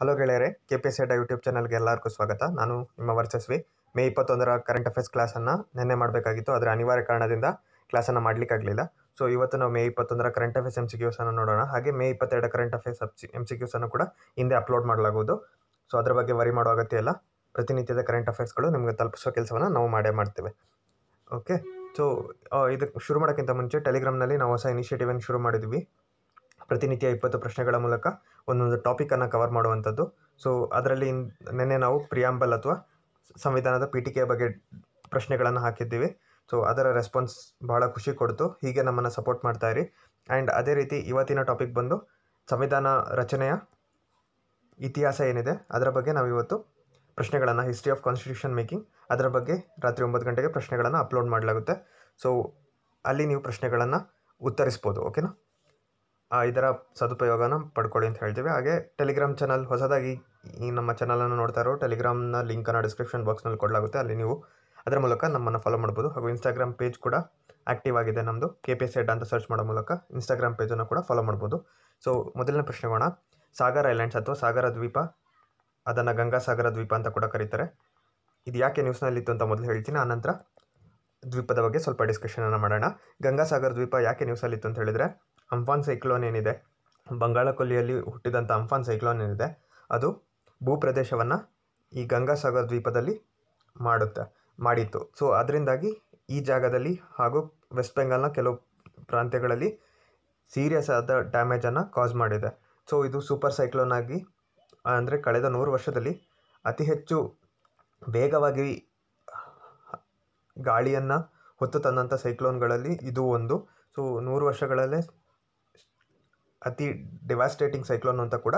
hello ಗೆಳೆಯರೆ K P S ಎಡ YouTube ಚಾನಲ್ಗೆ ಎಲ್ಲರಿಗೂ ಸ್ವಾಗತ ನಾನು ನಿಮ್ಮ ವರ್ಚಸ್ವಿ ಮೇ ಇಪ್ಪತ್ತೊಂದರ ಕರೆಂಟ್ ಅಫೇರ್ಸ್ ಕ್ಲಾಸನ್ನು ನಿನ್ನೆ ಮಾಡಬೇಕಾಗಿತ್ತು ಆದರೆ ಅನಿವಾರ್ಯ ಕಾರಣದಿಂದ ಕ್ಲಾಸನ್ನು ಮಾಡಲಿಕ್ಕಾಗಲಿಲ್ಲ ಸೊ ಇವತ್ತು ನಾವು ಮೇ ಇಪ್ಪತ್ತೊಂದರ ಕರೆಂಟ್ ಅಫೇರ್ಸ್ ಎಮ್ ಸಿ ನೋಡೋಣ ಹಾಗೆ ಮೇ ಇಪ್ಪತ್ತೆರಡು ಕರೆಂಟ್ ಅಫೇರ್ಸ್ ಎಮ್ ಸಿ ಕ್ಯೂಸನ್ನು ಕೂಡ ಹಿಂದೆ ಅಪ್ಲೋಡ್ ಮಾಡಲಾಗುವುದು ಸೊ ಅದರ ಬಗ್ಗೆ ವರಿ ಮಾಡೋ ಅಗತ್ಯ ಇಲ್ಲ ಪ್ರತಿನಿತ್ಯದ ಕರೆಂಟ್ ಅಫೇರ್ಸ್ಗಳು ನಿಮಗೆ ತಲುಪಿಸೋ ಕೆಲಸವನ್ನು ನಾವು ಮಾಡೇ ಮಾಡ್ತೇವೆ ಓಕೆ ಸೊ ಇದಕ್ಕೆ ಶುರು ಮಾಡೋಕ್ಕಿಂತ ಮುಂಚೆ ಟೆಲಿಗ್ರಾಮ್ನಲ್ಲಿ ನಾವು ಹೊಸ ಇನಿಷಿಯೇಟಿವನ್ನು ಶುರು ಮಾಡಿದ್ವಿ ಪ್ರತಿನಿತ್ಯ ಇಪ್ಪತ್ತು ಪ್ರಶ್ನೆಗಳ ಮೂಲಕ ಒಂದೊಂದು ಟಾಪಿಕನ್ನು ಕವರ್ ಮಾಡುವಂಥದ್ದು ಸೊ ಅದರಲ್ಲಿ ನಿನ್ನೆ ನಾವು ಪ್ರಿಯಾಂಬಲ್ ಅಥವಾ ಸಂವಿಧಾನದ ಪೀಠಿಕೆಯ ಬಗ್ಗೆ ಪ್ರಶ್ನೆಗಳನ್ನು ಹಾಕಿದ್ದೀವಿ ಸೊ ಅದರ ರೆಸ್ಪಾನ್ಸ್ ಭಾಳ ಖುಷಿ ಕೊಡ್ತು ಹೀಗೆ ನಮ್ಮನ್ನು ಸಪೋರ್ಟ್ ಮಾಡ್ತಾ ಇರಿ ಆ್ಯಂಡ್ ಅದೇ ರೀತಿ ಇವತ್ತಿನ ಟಾಪಿಕ್ ಬಂದು ಸಂವಿಧಾನ ರಚನೆಯ ಇತಿಹಾಸ ಏನಿದೆ ಅದರ ಬಗ್ಗೆ ನಾವು ಇವತ್ತು ಪ್ರಶ್ನೆಗಳನ್ನು ಹಿಸ್ಟ್ರಿ ಆಫ್ ಕಾನ್ಸ್ಟಿಟ್ಯೂಷನ್ ಮೇಕಿಂಗ್ ಅದರ ಬಗ್ಗೆ ರಾತ್ರಿ ಒಂಬತ್ತು ಗಂಟೆಗೆ ಪ್ರಶ್ನೆಗಳನ್ನು ಅಪ್ಲೋಡ್ ಮಾಡಲಾಗುತ್ತೆ ಸೊ ಅಲ್ಲಿ ನೀವು ಪ್ರಶ್ನೆಗಳನ್ನು ಉತ್ತರಿಸ್ಬೋದು ಓಕೆನಾ ಇದರ ಸದುಪಯೋಗನ ಪಡ್ಕೊಳ್ಳಿ ಅಂತ ಹೇಳ್ತೀವಿ ಹಾಗೆ ಟೆಲಿಗ್ರಾಮ್ ಚಾನಲ್ ಹೊಸದಾಗಿ ಈ ನಮ್ಮ ಚಾನಲನ್ನು ನೋಡ್ತಾ ಇರೋ ಟೆಲಿಗ್ರಾಮ್ನ ಲಿಂಕನ್ನು ಡಿಸ್ಕ್ರಿಪ್ಷನ್ ಬಾಕ್ಸ್ನಲ್ಲಿ ಕೊಡಲಾಗುತ್ತೆ ಅಲ್ಲಿ ನೀವು ಅದರ ಮೂಲಕ ನಮ್ಮನ್ನು ಫಾಲೋ ಮಾಡ್ಬೋದು ಹಾಗೂ ಇನ್ಸ್ಟಾಗ್ರಾಮ್ ಪೇಜ್ ಕೂಡ ಆ್ಯಕ್ಟಿವ್ ಆಗಿದೆ ನಮ್ಮದು ಕೆ ಪಿ ಎಸ್ ಅಂತ ಸರ್ಚ್ ಮಾಡೋ ಮೂಲಕ ಇನ್ಸ್ಟಾಗ್ರಾಮ್ ಪೇಜನ್ನು ಕೂಡ ಫಾಲೋ ಮಾಡ್ಬೋದು ಸೊ ಮೊದಲನೇ ಪ್ರಶ್ನೆಗೋಣ ಸಾಗರ್ ಐಲ್ಯಾಂಡ್ಸ್ ಅಥವಾ ಸಾಗರ ದ್ವೀಪ ಅದನ್ನು ಸಾಗರ ದ್ವೀಪ ಅಂತ ಕೂಡ ಕರೀತಾರೆ ಇದು ಯಾಕೆ ನ್ಯೂಸ್ನಲ್ಲಿತ್ತು ಅಂತ ಮೊದಲು ಹೇಳ್ತೀನಿ ಆನಂತರ ದ್ವೀಪದ ಬಗ್ಗೆ ಸ್ವಲ್ಪ ಡಿಸ್ಕಷನನ್ನು ಮಾಡೋಣ ಗಂಗಾ ಸಾಗರ ದ್ವೀಪ ಯಾಕೆ ನ್ಯೂಸಲ್ಲಿತ್ತು ಅಂತ ಹೇಳಿದರೆ ಅಂಫಾನ್ ಸೈಕ್ಲೋನ್ ಏನಿದೆ ಬಂಗಾಳಕೊಲ್ಲಿಯಲ್ಲಿ ಹುಟ್ಟಿದಂಥ ಅಂಫಾನ್ ಸೈಕ್ಲೋನ್ ಏನಿದೆ ಅದು ಭೂಪ್ರದೇಶವನ್ನು ಈ ಗಂಗಾಸಾಗರ್ ದ್ವೀಪದಲ್ಲಿ ಮಾಡುತ್ತೆ ಮಾಡಿತ್ತು ಸೊ ಅದರಿಂದಾಗಿ ಈ ಜಾಗದಲ್ಲಿ ಹಾಗೂ ವೆಸ್ಟ್ ಬೆಂಗಾಲ್ನ ಕೆಲವು ಪ್ರಾಂತ್ಯಗಳಲ್ಲಿ ಸೀರಿಯಸ್ ಆದ ಡ್ಯಾಮೇಜನ್ನು ಕಾಸ್ ಮಾಡಿದೆ ಸೊ ಇದು ಸೂಪರ್ ಸೈಕ್ಲೋನ್ ಆಗಿ ಅಂದರೆ ಕಳೆದ ನೂರು ವರ್ಷದಲ್ಲಿ ಅತಿ ಹೆಚ್ಚು ವೇಗವಾಗಿ ಗಾಳಿಯನ್ನು ಹೊತ್ತು ತಂದಂಥ ಸೈಕ್ಲೋನ್ಗಳಲ್ಲಿ ಇದು ಒಂದು ಸೊ ನೂರು ವರ್ಷಗಳಲ್ಲೇ ಅತಿ ಡಿವಾಸ್ಟೇಟಿಂಗ್ ಸೈಕ್ಲೋನ್ ಅಂತ ಕೂಡ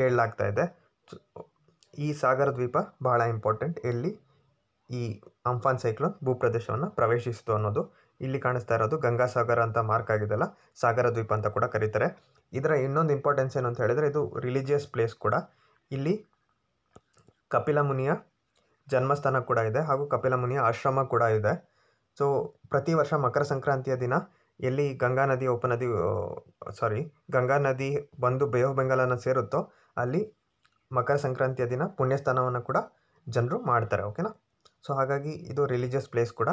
ಹೇಳಲಾಗ್ತಾ ಇದೆ ಈ ಸಾಗರ ದ್ವೀಪ ಬಹಳ ಇಂಪಾರ್ಟೆಂಟ್ ಇಲ್ಲಿ ಈ ಅಂಫಾನ್ ಸೈಕ್ಲೋನ್ ಭೂಪ್ರದೇಶವನ್ನು ಪ್ರವೇಶಿಸಿತು ಅನ್ನೋದು ಇಲ್ಲಿ ಕಾಣಿಸ್ತಾ ಇರೋದು ಗಂಗಾ ಸಾಗರ ಅಂತ ಮಾರ್ಕ್ ಆಗಿದೆಲ್ಲ ಸಾಗರ ದ್ವೀಪ ಅಂತ ಕೂಡ ಕರೀತಾರೆ ಇದರ ಇನ್ನೊಂದು ಇಂಪಾರ್ಟೆನ್ಸ್ ಏನು ಅಂತ ಹೇಳಿದರೆ ಇದು ರಿಲಿಜಿಯಸ್ ಪ್ಲೇಸ್ ಕೂಡ ಇಲ್ಲಿ ಕಪಿಲ ಮುನಿಯ ಜನ್ಮಸ್ಥಾನ ಕೂಡ ಇದೆ ಹಾಗೂ ಕಪಿಲ ಮುನಿಯ ಆಶ್ರಮ ಕೂಡ ಇದೆ ಸೊ ಪ್ರತಿ ವರ್ಷ ಮಕರ ಸಂಕ್ರಾಂತಿಯ ದಿನ ಎಲ್ಲಿ ಗಂಗಾ ನದಿ ಉಪನದಿ ಸಾರಿ ಗಂಗಾ ನದಿ ಬಂದು ಬೇ ಬೆಂಗಾಲನ್ನು ಸೇರುತ್ತೋ ಅಲ್ಲಿ ಮಕರ ಸಂಕ್ರಾಂತಿಯ ದಿನ ಪುಣ್ಯಸ್ಥಾನವನ್ನು ಕೂಡ ಜನರು ಮಾಡ್ತಾರೆ ಓಕೆನಾ ಸೊ ಹಾಗಾಗಿ ಇದು ರಿಲಿಜಿಯಸ್ ಪ್ಲೇಸ್ ಕೂಡ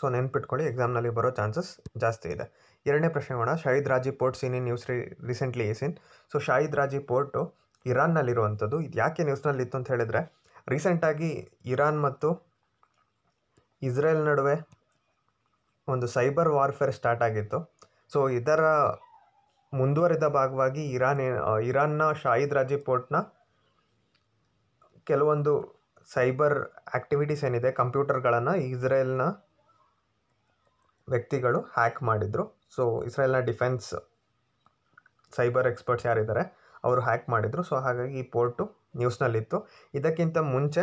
ಸೊ ನೆನ್ಪಿಟ್ಕೊಳ್ಳಿ ಎಕ್ಸಾಮ್ನಲ್ಲಿ ಬರೋ ಚಾನ್ಸಸ್ ಜಾಸ್ತಿ ಇದೆ ಎರಡನೇ ಪ್ರಶ್ನೆ ಮಾಡೋಣ Shahid Rajaee port seen news re recently seen so Shahid Rajaee port ಇರಾನ್ನಲ್ಲಿರುವಂಥದ್ದು ಇದು ಯಾಕೆ ನ್ಯೂಸ್ನಲ್ಲಿ ಇತ್ತು ಅಂತ ಹೇಳಿದರೆ ರೀಸೆಂಟಾಗಿ ಇರಾನ್ ಮತ್ತು ಇಸ್ರೇಲ್ ನಡುವೆ ಒಂದು ಸೈಬರ್ ವಾರ್ಫೇರ್ ಸ್ಟಾರ್ಟ್ ಆಗಿತ್ತು ಸೊ ಇದರ ಮುಂದುವರಿದ ಭಾಗವಾಗಿ ಇರಾನ್ ಇರಾನ್ನ ಶಾಹಿದ್ ರಾಜಿ ಪೋರ್ಟ್ನ ಕೆಲವೊಂದು ಸೈಬರ್ ಆ್ಯಕ್ಟಿವಿಟೀಸ್ ಏನಿದೆ ಕಂಪ್ಯೂಟರ್ಗಳನ್ನು ಇಸ್ರೇಲ್ನ ವ್ಯಕ್ತಿಗಳು ಹ್ಯಾಕ್ ಮಾಡಿದರು ಸೊ ಇಸ್ರೇಲ್ನ ಡಿಫೆನ್ಸ್ ಸೈಬರ್ ಎಕ್ಸ್ಪರ್ಟ್ಸ್ ಯಾರಿದ್ದಾರೆ ಅವರು ಹ್ಯಾಕ್ ಮಾಡಿದರು ಸೊ ಹಾಗಾಗಿ ಈ ಪೋರ್ಟು ನ್ಯೂಸ್ನಲ್ಲಿತ್ತು ಇದಕ್ಕಿಂತ ಮುಂಚೆ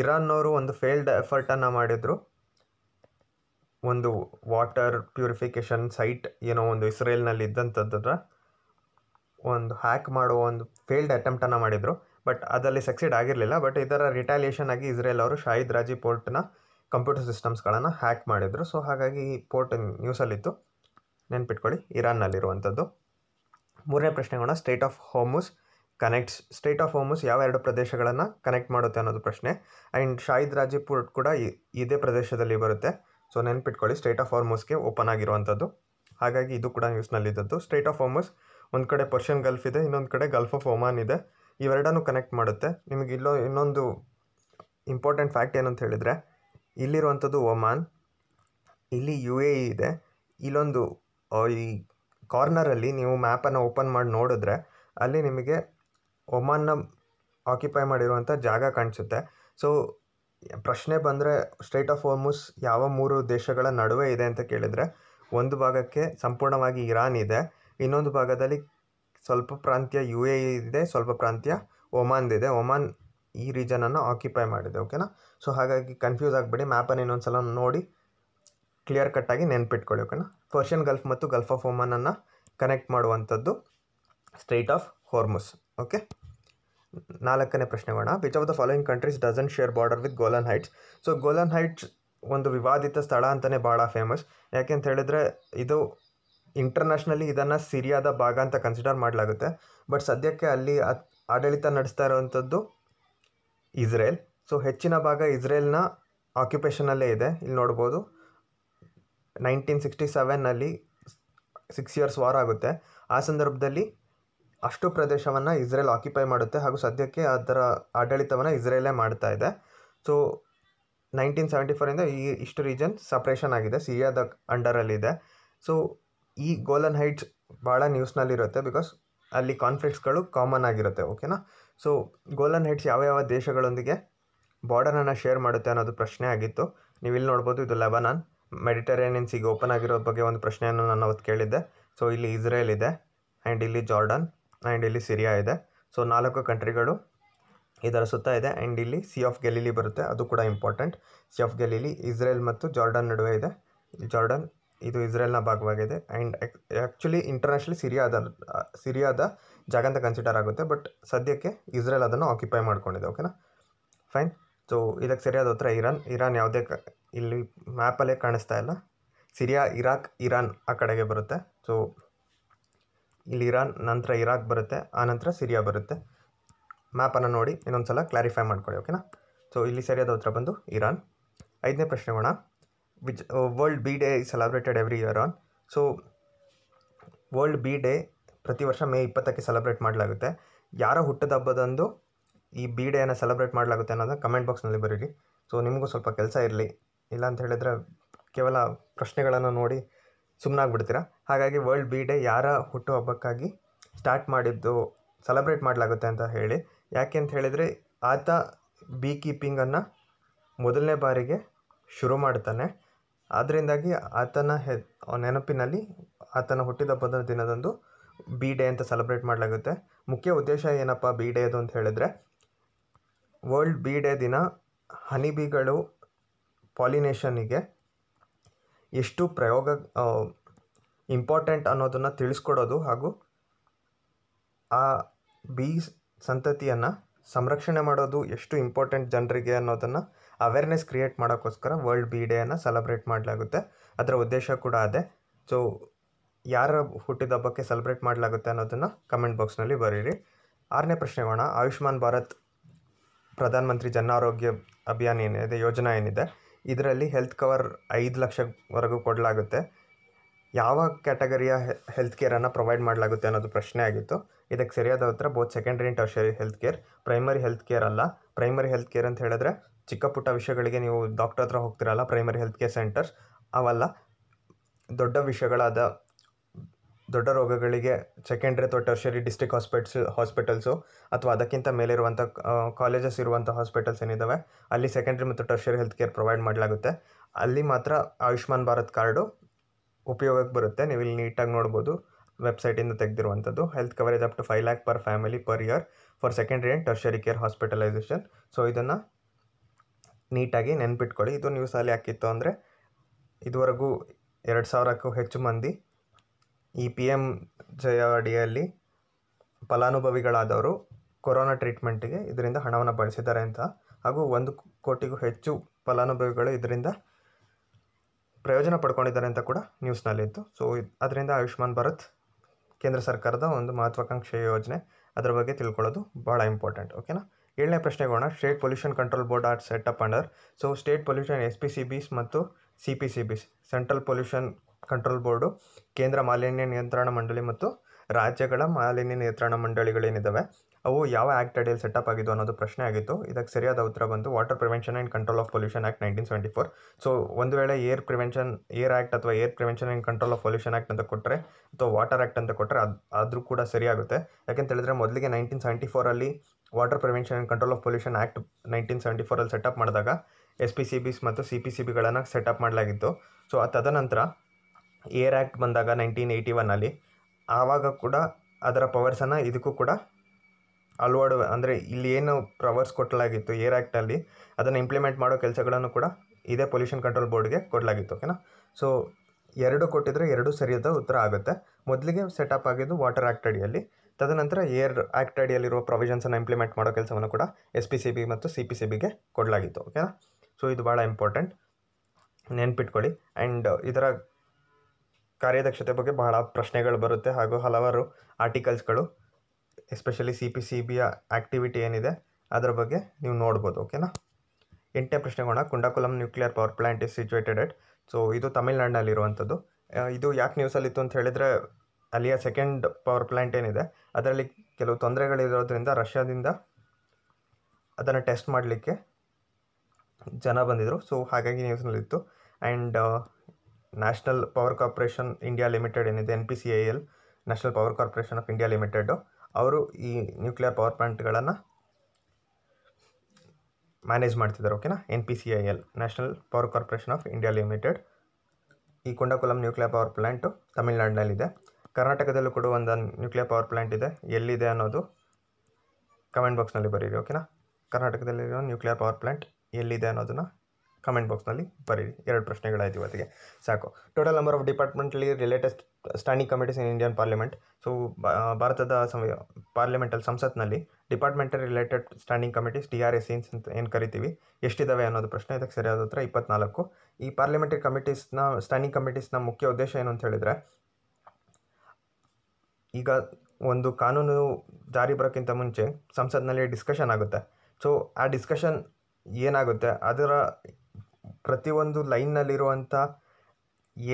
ಇರಾನ್ನವರು ಒಂದು ಫೇಲ್ಡ್ ಎಫರ್ಟನ್ನು ಮಾಡಿದರು ಒಂದು ವಾಟರ್ ಪ್ಯೂರಿಫಿಕೇಷನ್ ಸೈಟ್ ಏನೋ ಒಂದು ಇಸ್ರೇಲ್ನಲ್ಲಿ ಇದ್ದಂಥದ್ದರ ಒಂದು ಹ್ಯಾಕ್ ಮಾಡೋ ಒಂದು ಫೇಲ್ಡ್ ಅಟೆಂಪ್ಟನ್ನು ಮಾಡಿದರು ಬಟ್ ಅದರಲ್ಲಿ ಸಕ್ಸೀಡ್ ಆಗಿರಲಿಲ್ಲ ಬಟ್ ಇದರ ರಿಟಾಲಿಯೇಷನ್ ಆಗಿ ಇಸ್ರೇಲ್ ಅವರು ಶಾಹಿದ್ ರಾಜಿ ಪೋರ್ಟ್ನ ಕಂಪ್ಯೂಟರ್ ಸಿಸ್ಟಮ್ಸ್ಗಳನ್ನು ಹ್ಯಾಕ್ ಮಾಡಿದರು ಸೊ ಹಾಗಾಗಿ ಈ ಪೋರ್ಟ್ ನ್ಯೂಸಲ್ಲಿತ್ತು ನೆನ್ಪಿಟ್ಕೊಳ್ಳಿ ಇರಾನ್ನಲ್ಲಿರುವಂಥದ್ದು ಮೂರನೇ ಪ್ರಶ್ನೆಗಳ strait of Hormuz connects strait of Hormuz ಯಾವ ಎರಡು ಪ್ರದೇಶಗಳನ್ನು ಕನೆಕ್ಟ್ ಮಾಡುತ್ತೆ ಅನ್ನೋದು ಪ್ರಶ್ನೆ ಆ್ಯಂಡ್ ಶಾಹಿದ್ ರಾಜಿ ಪೋರ್ಟ್ ಕೂಡ ಇದೇ ಪ್ರದೇಶದಲ್ಲಿ ಬರುತ್ತೆ ಸೊ ನೆನ್ಪಿಟ್ಕೊಳ್ಳಿ ಸ್ಟೇಟ್ ಆಫ್ ಹಾರ್ಮೋಸ್ಗೆ ಓಪನ್ ಆಗಿರುವಂಥದ್ದು ಹಾಗಾಗಿ ಇದು ಕೂಡ ಇದ್ದದ್ದು ಸ್ಟೇಟ್ ಆಫ್ ಫಾರ್ಮಸ್ ಒಂದು ಕಡೆ ಪರ್ಷಿಯನ್ ಗಲ್ಫ್ ಇದೆ ಇನ್ನೊಂದು ಕಡೆ ಗಲ್ಫ್ ಆಫ್ ಒಮಾನ್ ಇದೆ ಇವೆರಡನ್ನೂ ಕನೆಕ್ಟ್ ಮಾಡುತ್ತೆ ನಿಮಗೆ ಇಲ್ಲೋ ಇನ್ನೊಂದು ಇಂಪಾರ್ಟೆಂಟ್ ಫ್ಯಾಕ್ಟ್ ಏನಂತ ಹೇಳಿದರೆ ಇಲ್ಲಿರುವಂಥದ್ದು ಒಮಾನ್ ಇಲ್ಲಿ ಯು ಎ e ಇದೆ ಇಲ್ಲೊಂದು ಈ ಕಾರ್ನರಲ್ಲಿ ನೀವು ಮ್ಯಾಪನ್ನು ಓಪನ್ ಮಾಡಿ ನೋಡಿದ್ರೆ ಅಲ್ಲಿ ನಿಮಗೆ ಒಮಾನ್ನ ಆಕ್ಯುಪೈ ಮಾಡಿರುವಂಥ ಜಾಗ ಕಾಣಿಸುತ್ತೆ ಸೊ ಪ್ರಶ್ನೆ ಬಂದರೆ ಸ್ಟೇಟ್ ಆಫ್ ಹೋರ್ಮುಸ್ ಯಾವ ಮೂರು ದೇಶಗಳ ನಡುವೆ ಇದೆ ಅಂತ ಕೇಳಿದರೆ ಒಂದು ಭಾಗಕ್ಕೆ ಸಂಪೂರ್ಣವಾಗಿ ಇರಾನ್ ಇದೆ ಇನ್ನೊಂದು ಭಾಗದಲ್ಲಿ ಸ್ವಲ್ಪ ಪ್ರಾಂತ್ಯ ಯು ಎ ಇದೆ ಸ್ವಲ್ಪ ಪ್ರಾಂತ್ಯ ಇದೆ ಒಮಾನ್ ಈ ರೀಜನನ್ನು ಆಕ್ಯುಪೈ ಮಾಡಿದೆ ಓಕೆನಾ ಸೊ ಹಾಗಾಗಿ ಕನ್ಫ್ಯೂಸ್ ಆಗಬೇಡಿ ಮ್ಯಾಪನ್ನು ಇನ್ನೊಂದು ಸಲ ನೋಡಿ ಕ್ಲಿಯರ್ ಕಟ್ಟಾಗಿ ನೆನ್ಪಿಟ್ಕೊಳ್ಳಿ ಓಕೆನಾ ಪರ್ಷಿಯನ್ ಗಲ್ಫ್ ಮತ್ತು ಗಲ್ಫ್ ಆಫ್ ಒಮಾನನ್ನು ಕನೆಕ್ಟ್ ಮಾಡುವಂಥದ್ದು ಸ್ಟೇಟ್ ಆಫ್ ಹೋರ್ಮುಸ್ ಓಕೆ ನಾಲ್ಕನೇ ಪ್ರಶ್ನೆ ಮಾಡ which of the following countries doesn't share border with Golan Heights so Golan Heights ಒಂದು ವಿವಾದಿತ ಸ್ಥಳ ಅಂತಲೇ ಭಾಳ ಫೇಮಸ್ ಯಾಕೆ ಅಂತ ಹೇಳಿದರೆ ಇದು ಇಂಟರ್ನ್ಯಾಷ್ನಲಿ ಇದನ್ನು ಸಿರಿಯಾದ ಭಾಗ ಅಂತ ಕನ್ಸಿಡರ್ ಮಾಡಲಾಗುತ್ತೆ ಬಟ್ ಸದ್ಯಕ್ಕೆ ಅಲ್ಲಿ ಆಡಳಿತ ನಡೆಸ್ತಾ ಇರೋವಂಥದ್ದು ಇಸ್ರೇಲ್ ಸೊ ಹೆಚ್ಚಿನ ಭಾಗ ಇಸ್ರೇಲ್ನ ಆಕ್ಯುಪೇಷನಲ್ಲೇ ಇದೆ ಇಲ್ಲಿ ನೋಡ್ಬೋದು ನೈನ್ಟೀನ್ ಸಿಕ್ಸ್ಟಿ ಸೆವೆನ್ನಲ್ಲಿ ಸಿಕ್ಸ್ ಇಯರ್ಸ್ ವಾರ್ ಆಗುತ್ತೆ ಆ ಸಂದರ್ಭದಲ್ಲಿ ಅಷ್ಟು ಪ್ರದೇಶವನ್ನು ಇಸ್ರೇಲ್ ಆಕ್ಯುಪೈ ಮಾಡುತ್ತೆ ಹಾಗೂ ಸದ್ಯಕ್ಕೆ ಅದರ ಆಡಳಿತವನ್ನು ಇಸ್ರೇಲೇ ಮಾಡ್ತಾ ಇದೆ ಸೊ ನೈನ್ಟೀನ್ ಸೆವೆಂಟಿ ಫೋರಿಂದ ಈ ಇಷ್ಟು ರೀಜನ್ ಸಪ್ರೇಷನ್ ಆಗಿದೆ ಸಿರಿಯಾದ ಅಂಡರಲ್ಲಿದೆ ಸೊ ಈ ಗೋಲನ್ ಹೈಟ್ಸ್ ಭಾಳ ನ್ಯೂಸ್ನಲ್ಲಿರುತ್ತೆ ಬಿಕಾಸ್ ಅಲ್ಲಿ ಕಾನ್ಫ್ಲಿಕ್ಟ್ಸ್ಗಳು ಕಾಮನ್ ಆಗಿರುತ್ತೆ ಓಕೆನಾ ಸೊ ಗೋಲನ್ ಹೈಟ್ಸ್ ಯಾವ ಯಾವ ದೇಶಗಳೊಂದಿಗೆ ಬಾರ್ಡರನ್ನು ಶೇರ್ ಮಾಡುತ್ತೆ ಅನ್ನೋದು ಪ್ರಶ್ನೆ ಆಗಿತ್ತು ನೀವು ಇಲ್ಲಿ ನೋಡ್ಬೋದು ಇದು ಲೆಬನಾನ್ ಮೆಡಿಟರೇನಿಯನ್ಸ್ ಈಗ ಓಪನ್ ಆಗಿರೋ ಬಗ್ಗೆ ಒಂದು ಪ್ರಶ್ನೆಯನ್ನು ನಾನು ಅವತ್ತು ಕೇಳಿದ್ದೆ ಸೊ ಇಲ್ಲಿ ಇಸ್ರೇಲ್ ಇದೆ ಆ್ಯಂಡ್ ಇಲ್ಲಿ ಜಾರ್ಡನ್ ಆ್ಯಂಡ್ ಇಲ್ಲಿ ಸಿರಿಯಾ ಇದೆ ಸೊ ನಾಲ್ಕು ಕಂಟ್ರಿಗಳು ಇದರ ಸುತ್ತ ಇದೆ ಆ್ಯಂಡ್ ಇಲ್ಲಿ ಸಿ ಆಫ್ ಗೆಲೀಲಿ ಬರುತ್ತೆ ಅದು ಕೂಡ important sea of Galilee Israel ಮತ್ತು ಜಾರ್ಡನ್ ನಡುವೆ ಇದೆ ಜಾರ್ಡನ್ ಇದು ಇಸ್ರೇಲ್ನ ಭಾಗವಾಗಿದೆ ಆ್ಯಂಡ್ ಆ್ಯಕ್ಚುಲಿ ಇಂಟರ್ನ್ಯಾಷನಲಿ ಸಿರಿಯಾದ ಸಿರಿಯಾದ ಜಾಗ ಅಂತ ಕನ್ಸಿಡರ್ ಆಗುತ್ತೆ ಬಟ್ ಸದ್ಯಕ್ಕೆ ಇಸ್ರೇಲ್ ಅದನ್ನು ಆಕ್ಯುಪೈ ಮಾಡ್ಕೊಂಡಿದೆ ಓಕೆನಾ ಫೈನ್ ಸೊ ಇದಕ್ಕೆ ಸರಿಯಾದ ಹತ್ರ ಇರಾನ್ ಇರಾನ್ ಯಾವುದೇ ಕ ಇಲ್ಲಿ ಮ್ಯಾಪಲ್ಲೇ ಕಾಣಿಸ್ತಾ ಇಲ್ಲ ಸಿರಿಯಾ ಇರಾಕ್ ಇರಾನ್ ಆ ಕಡೆಗೆ ಬರುತ್ತೆ ಸೊ ಇಲ್ಲಿ ಇರಾನ್ ನಂತರ ಇರಾಕ್ ಬರುತ್ತೆ ಆನಂತರ ಸಿರಿಯಾ ಬರುತ್ತೆ ಮ್ಯಾಪನ್ನು ನೋಡಿ ಇನ್ನೊಂದು ಸಲ ಕ್ಲಾರಿಫೈ ಮಾಡ್ಕೊಳ್ಳಿ ಓಕೆನಾ ಸೊ ಇಲ್ಲಿ ಸರಿಯಾದ ಉತ್ತರ ಬಂದು ಇರಾನ್ ಐದನೇ ಪ್ರಶ್ನೆ ಗೋಣ which world bee day is celebrated every year on so world bee day ಪ್ರತಿ ವರ್ಷ ಮೇ ಇಪ್ಪತ್ತಕ್ಕೆ ಸೆಲೆಬ್ರೇಟ್ ಮಾಡಲಾಗುತ್ತೆ ಯಾರ ಹುಟ್ಟದ ಹಬ್ಬದಂದು ಈ ಬಿ ಡೇನ ಸೆಲೆಬ್ರೇಟ್ ಮಾಡಲಾಗುತ್ತೆ ಅನ್ನೋದನ್ನ ಕಮೆಂಟ್ ಬಾಕ್ಸ್ನಲ್ಲಿ ಬರೀರಿ ಸೊ ನಿಮಗೂ ಸ್ವಲ್ಪ ಕೆಲಸ ಇರಲಿ ಇಲ್ಲ ಅಂತ ಹೇಳಿದರೆ ಕೇವಲ ಪ್ರಶ್ನೆಗಳನ್ನು ನೋಡಿ ಬಿಡ್ತೀರಾ ಹಾಗಾಗಿ ವರ್ಲ್ಡ್ ಬಿ ಡೇ ಯಾರ ಹುಟ್ಟುಹಬ್ಬಕ್ಕಾಗಿ ಸ್ಟಾರ್ಟ್ ಮಾಡಿದ್ದು ಸೆಲೆಬ್ರೇಟ್ ಮಾಡಲಾಗುತ್ತೆ ಅಂತ ಹೇಳಿ ಯಾಕೆ ಅಂತ ಹೇಳಿದರೆ ಆತ ಬೀ ಕೀಪಿಂಗನ್ನು ಮೊದಲನೇ ಬಾರಿಗೆ ಶುರು ಮಾಡ್ತಾನೆ ಆದ್ದರಿಂದಾಗಿ ಆತನ ಹೆ ನೆನಪಿನಲ್ಲಿ ಆತನ ಹುಟ್ಟಿದ ಹಬ್ಬದ ದಿನದಂದು ಬಿ ಡೇ ಅಂತ ಸೆಲೆಬ್ರೇಟ್ ಮಾಡಲಾಗುತ್ತೆ ಮುಖ್ಯ ಉದ್ದೇಶ ಏನಪ್ಪ ಬಿ ಅದು ಅಂತ ಹೇಳಿದರೆ ವರ್ಲ್ಡ್ ಬಿ ಡೇ ದಿನ ಹನಿಬಿಗಳು ಪಾಲಿನೇಷನಿಗೆ ಎಷ್ಟು ಪ್ರಯೋಗ ಇಂಪಾರ್ಟೆಂಟ್ ಅನ್ನೋದನ್ನು ತಿಳಿಸ್ಕೊಡೋದು ಹಾಗೂ ಆ ಬಿ ಸಂತತಿಯನ್ನು ಸಂರಕ್ಷಣೆ ಮಾಡೋದು ಎಷ್ಟು ಇಂಪಾರ್ಟೆಂಟ್ ಜನರಿಗೆ ಅನ್ನೋದನ್ನು ಅವೇರ್ನೆಸ್ ಕ್ರಿಯೇಟ್ ಮಾಡೋಕ್ಕೋಸ್ಕರ ವರ್ಲ್ಡ್ ಬಿ ಡೇಯನ್ನು ಸೆಲೆಬ್ರೇಟ್ ಮಾಡಲಾಗುತ್ತೆ ಅದರ ಉದ್ದೇಶ ಕೂಡ ಅದೇ ಸೊ ಯಾರ ಹುಟ್ಟಿದ ಹಬ್ಬಕ್ಕೆ ಸೆಲೆಬ್ರೇಟ್ ಮಾಡಲಾಗುತ್ತೆ ಅನ್ನೋದನ್ನು ಕಮೆಂಟ್ ಬಾಕ್ಸ್ನಲ್ಲಿ ಬರೀರಿ ಆರನೇ ಪ್ರಶ್ನೆ ಆಯುಷ್ಮಾನ್ ಭಾರತ್ ಪ್ರಧಾನಮಂತ್ರಿ ಜನ ಆರೋಗ್ಯ ಅಭಿಯಾನ ಏನಿದೆ ಯೋಜನಾ ಏನಿದೆ ಇದರಲ್ಲಿ ಹೆಲ್ತ್ ಕವರ್ ಐದು ಲಕ್ಷವರೆಗೂ ಕೊಡಲಾಗುತ್ತೆ ಯಾವ ಕ್ಯಾಟಗರಿಯ ಹೆಲ್ತ್ ಕೇರನ್ನು ಪ್ರೊವೈಡ್ ಮಾಡಲಾಗುತ್ತೆ ಅನ್ನೋದು ಪ್ರಶ್ನೆ ಆಗಿತ್ತು ಇದಕ್ಕೆ ಸರಿಯಾದ ಉತ್ತರ both secondary and tertiary health care primary health care ಅಲ್ಲ ಪ್ರೈಮರಿ ಹೆಲ್ತ್ ಕೇರ್ ಅಂತ ಹೇಳಿದ್ರೆ ಚಿಕ್ಕ ಪುಟ್ಟ ವಿಷಯಗಳಿಗೆ ನೀವು ಡಾಕ್ಟರ್ ಹತ್ರ ಹೋಗ್ತಿರಲ್ಲ ಪ್ರೈಮರಿ ಹೆಲ್ತ್ ಕೇರ್ ಸೆಂಟರ್ಸ್ ಅವಲ್ಲ ದೊಡ್ಡ ವಿಷಯಗಳಾದ ದೊಡ್ಡ ರೋಗಗಳಿಗೆ ಸೆಕೆಂಡ್ರಿ ಅಥವಾ ಟರ್ಷರಿ ಡಿಸ್ಟಿಕ್ ಹಾಸ್ಪಿಟ್ಸ್ ಹಾಸ್ಪಿಟಲ್ಸು ಅಥವಾ ಅದಕ್ಕಿಂತ ಮೇಲಿರುವಂಥ ಕಾಲೇಜಸ್ ಇರುವಂಥ ಹಾಸ್ಪಿಟಲ್ಸ್ ಏನಿದ್ದಾವೆ ಅಲ್ಲಿ ಸೆಕೆಂಡ್ರಿ ಮತ್ತು ಟರ್ಷರಿ ಹೆಲ್ತ್ ಕೇರ್ ಪ್ರೊವೈಡ್ ಮಾಡಲಾಗುತ್ತೆ ಅಲ್ಲಿ ಮಾತ್ರ ಆಯುಷ್ಮಾನ್ ಭಾರತ್ ಕಾರ್ಡು ಉಪಯೋಗಕ್ಕೆ ಬರುತ್ತೆ ನೀವು ಇಲ್ಲಿ ನೀಟಾಗಿ ನೋಡ್ಬೋದು ವೆಬ್ಸೈಟಿಂದ ತೆಗೆದಿರುವಂಥದ್ದು health coverage up to five lakh per family per year for secondary and tertiary care hospitalisation so ಇದನ್ನು ನೀಟಾಗಿ ನೆನ್ಪಿಟ್ಕೊಳ್ಳಿ ಇದು ನ್ಯೂಸಲ್ಲಿ ಹಾಕಿತ್ತು ಅಂದರೆ ಇದುವರೆಗೂ ಎರಡು ಸಾವಿರಕ್ಕೂ ಹೆಚ್ಚು ಮಂದಿ ಈ ಪಿ ಎಮ್ ಜಯ ಅಡಿಯಲ್ಲಿ ಫಲಾನುಭವಿಗಳಾದವರು ಕೊರೋನಾ ಟ್ರೀಟ್ಮೆಂಟ್ಗೆ ಇದರಿಂದ ಹಣವನ್ನು ಬಳಸಿದ್ದಾರೆ ಅಂತ ಹಾಗೂ ಒಂದು ಕೋಟಿಗೂ ಹೆಚ್ಚು ಫಲಾನುಭವಿಗಳು ಇದರಿಂದ ಪ್ರಯೋಜನ ಪಡ್ಕೊಂಡಿದ್ದಾರೆ ಅಂತ ಕೂಡ ನ್ಯೂಸ್ನಲ್ಲಿತ್ತು ಸೊ ಅದರಿಂದ ಆಯುಷ್ಮಾನ್ ಭಾರತ್ ಕೇಂದ್ರ ಸರ್ಕಾರದ ಒಂದು ಮಹತ್ವಾಕಾಂಕ್ಷೆಯ ಯೋಜನೆ ಅದರ ಬಗ್ಗೆ ತಿಳ್ಕೊಳ್ಳೋದು ಭಾಳ ಇಂಪಾರ್ಟೆಂಟ್ ಓಕೆನಾ ಏಳನೇ ಪ್ರಶ್ನೆಗೋಣ state pollution control board are set up under so state pollution S P C Bs ಮತ್ತು C P C Bs central pollution control board ಕೇಂದ್ರ ಮಾಲಿನ್ಯ ನಿಯಂತ್ರಣ ಮಂಡಳಿ ಮತ್ತು ರಾಜ್ಯಗಳ ಮಾಲಿನ್ಯ ನಿಯಂತ್ರಣ ಮಂಡಳಿಗಳೇನಿದ್ದಾವೆ ಅವು ಯಾವ ಆ್ಯಕ್ಟ್ ಅಡಿಯಲ್ಲಿ ಸೆಟಪ್ ಆಗಿದ್ದು ಅನ್ನೋದು ಪ್ರಶ್ನೆ ಆಗಿತ್ತು ಇದಕ್ಕೆ ಸರಿಯಾದ ಉತ್ತರ ಬಂತು water prevention and control of pollution act nineteen seventy four so ಒಂದು ವೇಳೆ ಏರ್ ಪ್ರಿವೆನ್ಷನ್ ಏರ್ ಆ್ಯಕ್ಟ್ ಅಥವಾ air prevention and control of pollution act ಅಂತ ಕೊಟ್ಟರೆ ಅಥವಾ ವಾಟರ್ ಆ್ಯಕ್ಟ್ ಅಂತ ಕೊಟ್ಟರೆ ಅದು ಆದರೂ ಕೂಡ ಸರಿಯಾಗುತ್ತೆ ಯಾಕೆಂತ ಹೇಳಿದ್ರೆ ಮೊದಲಿಗೆ ನೈನ್ಟೀನ್ ಸೆವೆಂಟಿ ಫೋರಲ್ಲಿ water prevention and control of pollution act nineteen seventy ಫೋರಲ್ಲಿ ಸೆಟಪ್ ಮಾಡಿದಾಗ ಎಸ್ ಪಿ ಸಿ ಬಿಸ್ ಮತ್ತು ಸಿ ಪಿ ಸಿ ಬಿಗಳನ್ನು ಸೆಟಪ್ ಮಾಡಲಾಗಿತ್ತು ಸೊ ಅದು ತದನಂತರ ಏರ್ ಆ್ಯಕ್ಟ್ ಬಂದಾಗ ನೈನ್ಟೀನ್ ಏಯ್ಟಿ ಒನ್ನಲ್ಲಿ ಆವಾಗ ಕೂಡ ಅದರ ಪವರ್ಸನ್ನು ಇದಕ್ಕೂ ಕೂಡ ಅಳವಡು ಅಂದರೆ ಇಲ್ಲಿ ಏನು ಪವರ್ಸ್ ಕೊಟ್ಟಲಾಗಿತ್ತು ಏರ್ ಆ್ಯಕ್ಟಲ್ಲಿ ಅದನ್ನು ಇಂಪ್ಲಿಮೆಂಟ್ ಮಾಡೋ ಕೆಲಸಗಳನ್ನು ಕೂಡ ಇದೇ ಪೊಲ್ಯೂಷನ್ ಕಂಟ್ರೋಲ್ ಬೋರ್ಡ್ಗೆ ಕೊಡಲಾಗಿತ್ತು ಓಕೆನಾ ಸೊ ಎರಡು ಕೊಟ್ಟಿದ್ರೆ ಎರಡೂ ಸರಿಯಾದ ಉತ್ತರ ಆಗುತ್ತೆ ಮೊದಲಿಗೆ ಸೆಟಪ್ ಆಗಿದ್ದು ವಾಟರ್ ಆ್ಯಕ್ಟ್ ಅಡಿಯಲ್ಲಿ ತದನಂತರ ಏರ್ ಆ್ಯಕ್ಟ್ ಅಡಿಯಲ್ಲಿರುವ ಪ್ರೊವಿಷನ್ಸನ್ನು ಇಂಪ್ಲಿಮೆಂಟ್ ಮಾಡೋ ಕೆಲಸವನ್ನು ಕೂಡ ಎಸ್ ಪಿ ಸಿ ಬಿ ಮತ್ತು ಸಿ ಪಿ ಸಿ ಬಿಗೆ ಕೊಡಲಾಗಿತ್ತು ಓಕೆನಾ ಸೊ ಇದು ಭಾಳ ಇಂಪಾರ್ಟೆಂಟ್ ನೆನ್ಪಿಟ್ಕೊಳ್ಳಿ ಆ್ಯಂಡ್ ಇದರ ಕಾರ್ಯದಕ್ಷತೆ ಬಗ್ಗೆ ಬಹಳ ಪ್ರಶ್ನೆಗಳು ಬರುತ್ತೆ ಹಾಗೂ ಹಲವಾರು ಆರ್ಟಿಕಲ್ಸ್ಗಳು ಎಸ್ಪೆಷಲಿ ಸಿ ಪಿ ಸಿ ಬಿಯ ಆ್ಯಕ್ಟಿವಿಟಿ ಏನಿದೆ ಅದರ ಬಗ್ಗೆ ನೀವು ನೋಡ್ಬೋದು ಓಕೆನಾ ಎಂಟನೇ ಪ್ರಶ್ನೆಗೋಣ Kudankulam nuclear power plant is situated at so ಇದು ತಮಿಳ್ನಾಡಿನಲ್ಲಿರುವಂಥದ್ದು ಇದು ಯಾಕೆ ನ್ಯೂಸಲ್ಲಿತ್ತು ಅಂತ ಹೇಳಿದರೆ ಅಲ್ಲಿಯ ಸೆಕೆಂಡ್ ಪವರ್ ಪ್ಲ್ಯಾಂಟ್ ಏನಿದೆ ಅದರಲ್ಲಿ ಕೆಲವು ತೊಂದರೆಗಳಿರೋದ್ರಿಂದ ರಷ್ಯಾದಿಂದ ಅದನ್ನು ಟೆಸ್ಟ್ ಮಾಡಲಿಕ್ಕೆ ಜನ ಬಂದಿದ್ದರು ಸೊ ಹಾಗಾಗಿ ನ್ಯೂಸ್ನಲ್ಲಿತ್ತು and national power corporation India limited ಏನಿದೆ N P C I L national power corporation of India limited ಅವರು ಈ ನ್ಯೂಕ್ಲಿಯರ್ ಪವರ್ ಪ್ಲಾಂಟ್ಗಳನ್ನು ಮ್ಯಾನೇಜ್ ಮಾಡ್ತಿದ್ದಾರೆ ಓಕೆನಾ N P C I L national power corporation of India limited ಈ Kudankulam nuclear power plant ತಮಿಳ್ನಾಡಿನಲ್ಲಿದೆ ಕರ್ನಾಟಕದಲ್ಲೂ ಕೂಡ ಒಂದು ನ್ಯೂಕ್ಲಿಯರ್ ಪವರ್ ಪ್ಲಾಂಟ್ ಇದೆ ಎಲ್ಲಿದೆ ಅನ್ನೋದು ಕಮೆಂಟ್ ಬಾಕ್ಸ್ನಲ್ಲಿ ಬರೀರಿ ಓಕೆನಾ ಕರ್ನಾಟಕದಲ್ಲಿರೋ ನ್ಯೂಕ್ಲಿಯರ್ ಪವರ್ ಪ್ಲ್ಯಾಂಟ್ ಎಲ್ಲಿದೆ ಅನ್ನೋದನ್ನು ಕಮೆಂಟ್ ಬಾಕ್ಸ್ನಲ್ಲಿ ಬರೀರಿ ಎರಡು ಪ್ರಶ್ನೆಗಳಾಯಿತು ಇವತ್ತಿಗೆ ಸಾಕು total number of departmently related standing committees in Indian parliament so ಭಾರತದ ಸಂ ಪಾರ್ಲಿಮೆಂಟಲ್ಲಿ ಸಂಸತ್ನಲ್ಲಿ departmental related standing committees D R S ಸಿನ್ಸ್ ಅಂತ ಏನು ಕರಿತೀವಿ ಎಷ್ಟಿದ್ದಾವೆ ಅನ್ನೋದು ಪ್ರಶ್ನೆ ಇದಕ್ಕೆ ಸರಿಯಾದ ಹತ್ರ ಇಪ್ಪತ್ನಾಲ್ಕು ಈ ಪಾರ್ಲಿಮೆಂಟರಿ ಕಮಿಟೀಸ್ನ ಸ್ಟ್ಯಾಂಡಿಂಗ್ ಕಮಿಟೀಸ್ನ ಮುಖ್ಯ ಉದ್ದೇಶ ಏನು ಅಂತ ಹೇಳಿದರೆ ಈಗ ಒಂದು ಕಾನೂನು ಜಾರಿ ಬರೋಕ್ಕಿಂತ ಮುಂಚೆ ಸಂಸತ್ನಲ್ಲಿ ಡಿಸ್ಕಷನ್ ಆಗುತ್ತೆ ಸೊ ಆ ಡಿಸ್ಕಷನ್ ಏನಾಗುತ್ತೆ ಅದರ ಪ್ರತಿಯೊಂದು ಲೈನ್ನಲ್ಲಿರುವಂಥ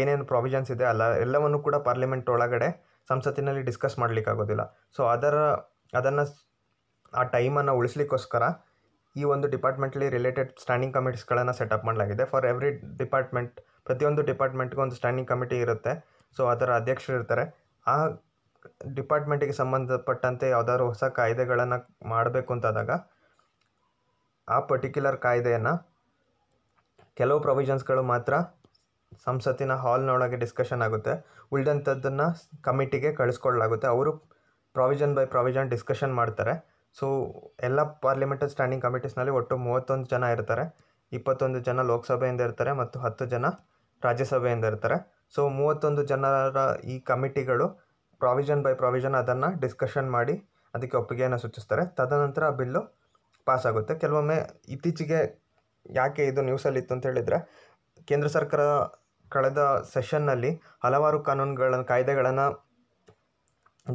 ಏನೇನು ಪ್ರಾವಿಷನ್ಸ್ ಇದೆ ಅಲ್ಲ ಎಲ್ಲವನ್ನು ಕೂಡ ಪಾರ್ಲಿಮೆಂಟ್ ಒಳಗಡೆ ಸಂಸತ್ತಿನಲ್ಲಿ ಡಿಸ್ಕಸ್ ಮಾಡಲಿಕ್ಕಾಗೋದಿಲ್ಲ ಸೊ ಅದರ ಅದನ್ನು ಆ ಟೈಮನ್ನು ಉಳಿಸ್ಲಿಕ್ಕೋಸ್ಕರ ಈ ಒಂದು ಡಿಪಾರ್ಟ್ಮೆಂಟ್ಲಿ ರಿಲೇಟೆಡ್ ಸ್ಟ್ಯಾಂಡಿಂಗ್ ಕಮಿಟೀಸ್ಗಳನ್ನು ಸೆಟಪ್ ಮಾಡಲಾಗಿದೆ ಫಾರ್ ಎವ್ರಿ ಡಿಪಾರ್ಟ್ಮೆಂಟ್ ಪ್ರತಿಯೊಂದು ಡಿಪಾರ್ಟ್ಮೆಂಟ್ಗೆ ಒಂದು ಸ್ಟ್ಯಾಂಡಿಂಗ್ ಕಮಿಟಿ ಇರುತ್ತೆ ಸೊ ಅದರ ಅಧ್ಯಕ್ಷರು ಇರ್ತಾರೆ ಆ ಡಿಪಾರ್ಟ್ಮೆಂಟಿಗೆ ಸಂಬಂಧಪಟ್ಟಂತೆ ಯಾವುದಾದ್ರು ಹೊಸ ಕಾಯ್ದೆಗಳನ್ನು ಮಾಡಬೇಕು ಅಂತಾದಾಗ ಆ ಪರ್ಟಿಕ್ಯುಲರ್ ಕಾಯ್ದೆಯನ್ನು ಕೆಲವು ಪ್ರೊವಿಷನ್ಸ್ಗಳು ಮಾತ್ರ ಸಂಸತ್ತಿನ ಹಾಲ್ನೊಳಗೆ ಡಿಸ್ಕಷನ್ ಆಗುತ್ತೆ ಉಳಿದಂಥದ್ದನ್ನು ಕಮಿಟಿಗೆ ಕಳಿಸ್ಕೊಳ್ಳಲಾಗುತ್ತೆ ಅವರು ಪ್ರಾವಿಷನ್ ಬೈ ಪ್ರಾವಿಷನ್ ಡಿಸ್ಕಷನ್ ಮಾಡ್ತಾರೆ ಸೊ ಎಲ್ಲ ಪಾರ್ಲಿಮೆಂಟ್ ಸ್ಟ್ಯಾಂಡಿಂಗ್ ಕಮಿಟೀಸ್ನಲ್ಲಿ ಒಟ್ಟು ಮೂವತ್ತೊಂದು ಜನ ಇರ್ತಾರೆ ಇಪ್ಪತ್ತೊಂದು ಜನ ಲೋಕಸಭೆಯಿಂದ ಇರ್ತಾರೆ ಮತ್ತು ಹತ್ತು ಜನ ರಾಜ್ಯಸಭೆಯಿಂದ ಇರ್ತಾರೆ ಸೊ ಮೂವತ್ತೊಂದು ಜನರ ಈ ಕಮಿಟಿಗಳು ಪ್ರಾವಿಷನ್ ಬೈ ಪ್ರೊವಿಷನ್ ಅದನ್ನು ಡಿಸ್ಕಷನ್ ಮಾಡಿ ಅದಕ್ಕೆ ಒಪ್ಪಿಗೆಯನ್ನು ಸೂಚಿಸ್ತಾರೆ ತದನಂತರ ಆ ಬಿಲ್ಲು ಪಾಸ್ ಆಗುತ್ತೆ ಕೆಲವೊಮ್ಮೆ ಇತ್ತೀಚೆಗೆ ಯಾಕೆ ಇದು ನ್ಯೂಸಲ್ಲಿತ್ತು ಅಂತ ಹೇಳಿದರೆ ಕೇಂದ್ರ ಸರ್ಕಾರ ಕಳೆದ ಸೆಷನ್ನಲ್ಲಿ ಹಲವಾರು ಕಾನೂನುಗಳನ್ನು ಕಾಯ್ದೆಗಳನ್ನು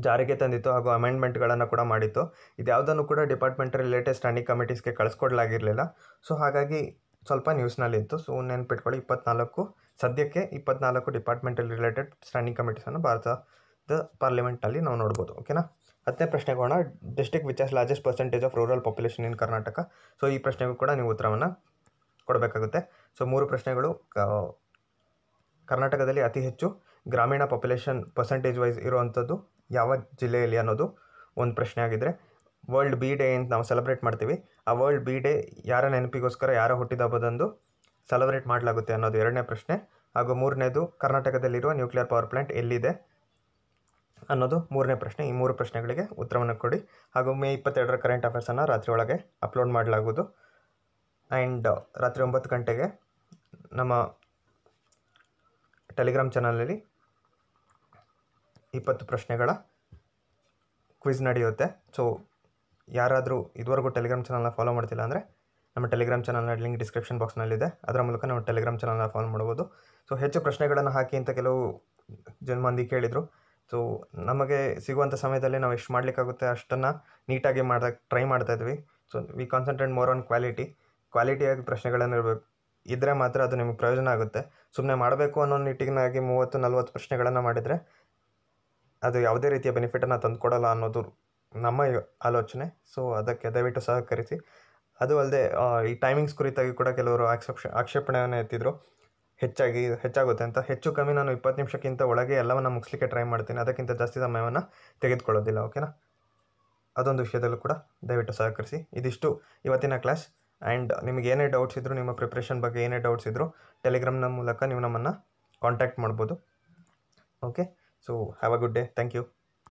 ಜಾರಿಗೆ ತಂದಿತ್ತು ಹಾಗೂ ಅಮೆಂಡ್ಮೆಂಟ್ಗಳನ್ನು ಕೂಡ ಮಾಡಿತ್ತು ಇದು ಯಾವುದನ್ನು ಕೂಡ ಡಿಪಾರ್ಟ್ಮೆಂಟ್ ರಿಲೇಟೆಡ್ ಸ್ಟ್ಯಾಂಡಿಂಗ್ ಕಮಿಟೀಸ್ಗೆ ಕಳಿಸ್ಕೊಡ್ಲಾಗಿರಲಿಲ್ಲ ಸೊ ಹಾಗಾಗಿ ಸ್ವಲ್ಪ ನ್ಯೂಸ್ನಲ್ಲಿತ್ತು ಸೊ ನೆನ್ಪಿಟ್ಕೊಳ್ಳಿ ಇಪ್ಪತ್ನಾಲ್ಕು ಸದ್ಯಕ್ಕೆ ಇಪ್ಪತ್ನಾಲ್ಕು ಡಿಪಾರ್ಟ್ಮೆಂಟಲ್ ರಿಲೇಟೆಡ್ ಸ್ಟ್ಯಾಂಡಿಂಗ್ ಕಮಿಟೀಸನ್ನು ಭಾರತದ ಪಾರ್ಲಿಮೆಂಟಲ್ಲಿ ನಾವು ನೋಡ್ಬೋದು ಓಕೆನಾ ಹತ್ತನೇ ಪ್ರಶ್ನೆಗೋಣ district which has largest percentage of rural population in Karnataka so ಈ ಪ್ರಶ್ನೆಗೂ ಕೂಡ ನೀವು ಉತ್ತರವನ್ನು ಕೊಡಬೇಕಾಗುತ್ತೆ ಸೊ ಮೂರು ಪ್ರಶ್ನೆಗಳು ಕರ್ನಾಟಕದಲ್ಲಿ ಅತಿ ಹೆಚ್ಚು ಗ್ರಾಮೀಣ ಪಾಪ್ಯುಲೇಷನ್ ಪರ್ಸೆಂಟೇಜ್ ವೈಸ್ ಇರುವಂಥದ್ದು ಯಾವ ಜಿಲ್ಲೆಯಲ್ಲಿ ಅನ್ನೋದು ಒಂದು ಪ್ರಶ್ನೆ ಆಗಿದ್ದರೆ ವರ್ಲ್ಡ್ ಬಿ ಡೇ ಅಂತ ನಾವು ಸೆಲೆಬ್ರೇಟ್ ಮಾಡ್ತೀವಿ ಆ ವರ್ಲ್ಡ್ ಬಿ ಡೇ ಯಾರ ನೆನಪಿಗೋಸ್ಕರ ಯಾರ ಹುಟ್ಟಿದ ಹಬ್ಬದಂದು ಸೆಲೆಬ್ರೇಟ್ ಮಾಡಲಾಗುತ್ತೆ ಅನ್ನೋದು ಎರಡನೇ ಪ್ರಶ್ನೆ ಹಾಗೂ ಮೂರನೇದು ಕರ್ನಾಟಕದಲ್ಲಿರುವ ನ್ಯೂಕ್ಲಿಯರ್ ಪವರ್ ಪ್ಲಾಂಟ್ ಎಲ್ಲಿದೆ ಅನ್ನೋದು ಮೂರನೇ ಪ್ರಶ್ನೆ ಈ ಮೂರು ಪ್ರಶ್ನೆಗಳಿಗೆ ಉತ್ತರವನ್ನು ಕೊಡಿ ಹಾಗೂ ಮೇ ಇಪ್ಪತ್ತೆರಡರ ಕರೆಂಟ್ ಅಫೇರ್ಸನ್ನು ರಾತ್ರಿ ಒಳಗೆ ಅಪ್ಲೋಡ್ ಮಾಡಲಾಗುವುದು ಆ್ಯಂಡ್ ರಾತ್ರಿ ಒಂಬತ್ತು ಗಂಟೆಗೆ ನಮ್ಮ ಟೆಲಿಗ್ರಾಮ್ ಚಾನಲಲ್ಲಿ ಇಪ್ಪತ್ತು ಪ್ರಶ್ನೆಗಳ ಕ್ವಿಝ್ ನಡೆಯುತ್ತೆ ಸೊ ಯಾರಾದರೂ ಇದುವರೆಗೂ ಟೆಲಿಗ್ರಾಮ್ ಚಾನಲ್ನ ಫಾಲೋ ಮಾಡ್ತಿಲ್ಲ ಅಂದರೆ ನಮ್ಮ ಟೆಲಿಗ್ರಾಮ್ ಚಾನಲ್ನ ಲಿಂಕ್ ಡಿಸ್ಕ್ರಿಪ್ಷನ್ ಬಾಕ್ಸ್ನಲ್ಲಿದೆ ಅದರ ಮೂಲಕ ನಾವು ಟೆಲಿಗ್ರಾಮ್ ಚಾನಲ್ನ ಫಾಲೋ ಮಾಡ್ಬೋದು ಸೊ ಹೆಚ್ಚು ಪ್ರಶ್ನೆಗಳನ್ನು ಹಾಕಿ ಅಂತ ಕೆಲವು ಜನ ಮಂದಿ ಕೇಳಿದರು ಸೊ ನಮಗೆ ಸಿಗುವಂಥ ಸಮಯದಲ್ಲಿ ನಾವು ಎಷ್ಟು ಮಾಡಲಿಕ್ಕಾಗುತ್ತೆ ಅಷ್ಟನ್ನು ನೀಟಾಗಿ ಮಾಡ್ದಾಗ ಟ್ರೈ ಮಾಡ್ತಾ ಇದ್ವಿ so we concentrate more on quality ಕ್ವಾಲಿಟಿಯಾಗಿ ಪ್ರಶ್ನೆಗಳನ್ನು ಇರಬೇಕು ಇದ್ದರೆ ಮಾತ್ರ ಅದು ನಿಮಗೆ ಪ್ರಯೋಜನ ಆಗುತ್ತೆ ಸುಮ್ಮನೆ ಮಾಡಬೇಕು ಅನ್ನೋ ನಿಟ್ಟಿನಾಗಿ ಮೂವತ್ತು ನಲ್ವತ್ತು ಪ್ರಶ್ನೆಗಳನ್ನು ಮಾಡಿದರೆ ಅದು ಯಾವುದೇ ರೀತಿಯ ಬೆನಿಫಿಟನ್ನು ತಂದುಕೊಡಲ್ಲ ಅನ್ನೋದು ನಮ್ಮ ಆಲೋಚನೆ ಸೊ ಅದಕ್ಕೆ ದಯವಿಟ್ಟು ಸಹಕರಿಸಿ ಅದು ಅಲ್ಲದೆ ಈ ಟೈಮಿಂಗ್ಸ್ ಕುರಿತಾಗಿ ಕೂಡ ಕೆಲವರು ಆಕ್ಷೇಪ ಆಕ್ಷೇಪಣೆಯನ್ನು ಎತ್ತಿದ್ರು ಹೆಚ್ಚಾಗಿ ಹೆಚ್ಚಾಗುತ್ತೆ ಅಂತ ಹೆಚ್ಚು ಕಮ್ಮಿ ನಾನು ಇಪ್ಪತ್ತು ನಿಮಿಷಕ್ಕಿಂತ ಒಳಗೆ ಎಲ್ಲವನ್ನು ಮುಗಿಸ್ಲಿಕ್ಕೆ ಟ್ರೈ ಮಾಡ್ತೀನಿ ಅದಕ್ಕಿಂತ ಜಾಸ್ತಿ ಸಮಯವನ್ನು ತೆಗೆದುಕೊಳ್ಳೋದಿಲ್ಲ ಓಕೆನಾ ಅದೊಂದು ವಿಷಯದಲ್ಲೂ ಕೂಡ ದಯವಿಟ್ಟು ಸಹಕರಿಸಿ ಇದಿಷ್ಟು ಇವತ್ತಿನ ಕ್ಲಾಸ್ ಆ್ಯಂಡ್ ನಿಮಗೆ ಏನೇ ಡೌಟ್ಸ್ ಇದ್ದರೂ ನಿಮ್ಮ ಪ್ರಿಪ್ರೇಷನ್ ಬಗ್ಗೆ ಏನೇ ಡೌಟ್ಸ್ ಇದ್ದರೂ ಟೆಲಿಗ್ರಾಮ್ನ ಮೂಲಕ ನೀವು ನಮ್ಮನ್ನು ಕಾಂಟ್ಯಾಕ್ಟ್ ಮಾಡ್ಬೋದು okay so have a good day thank you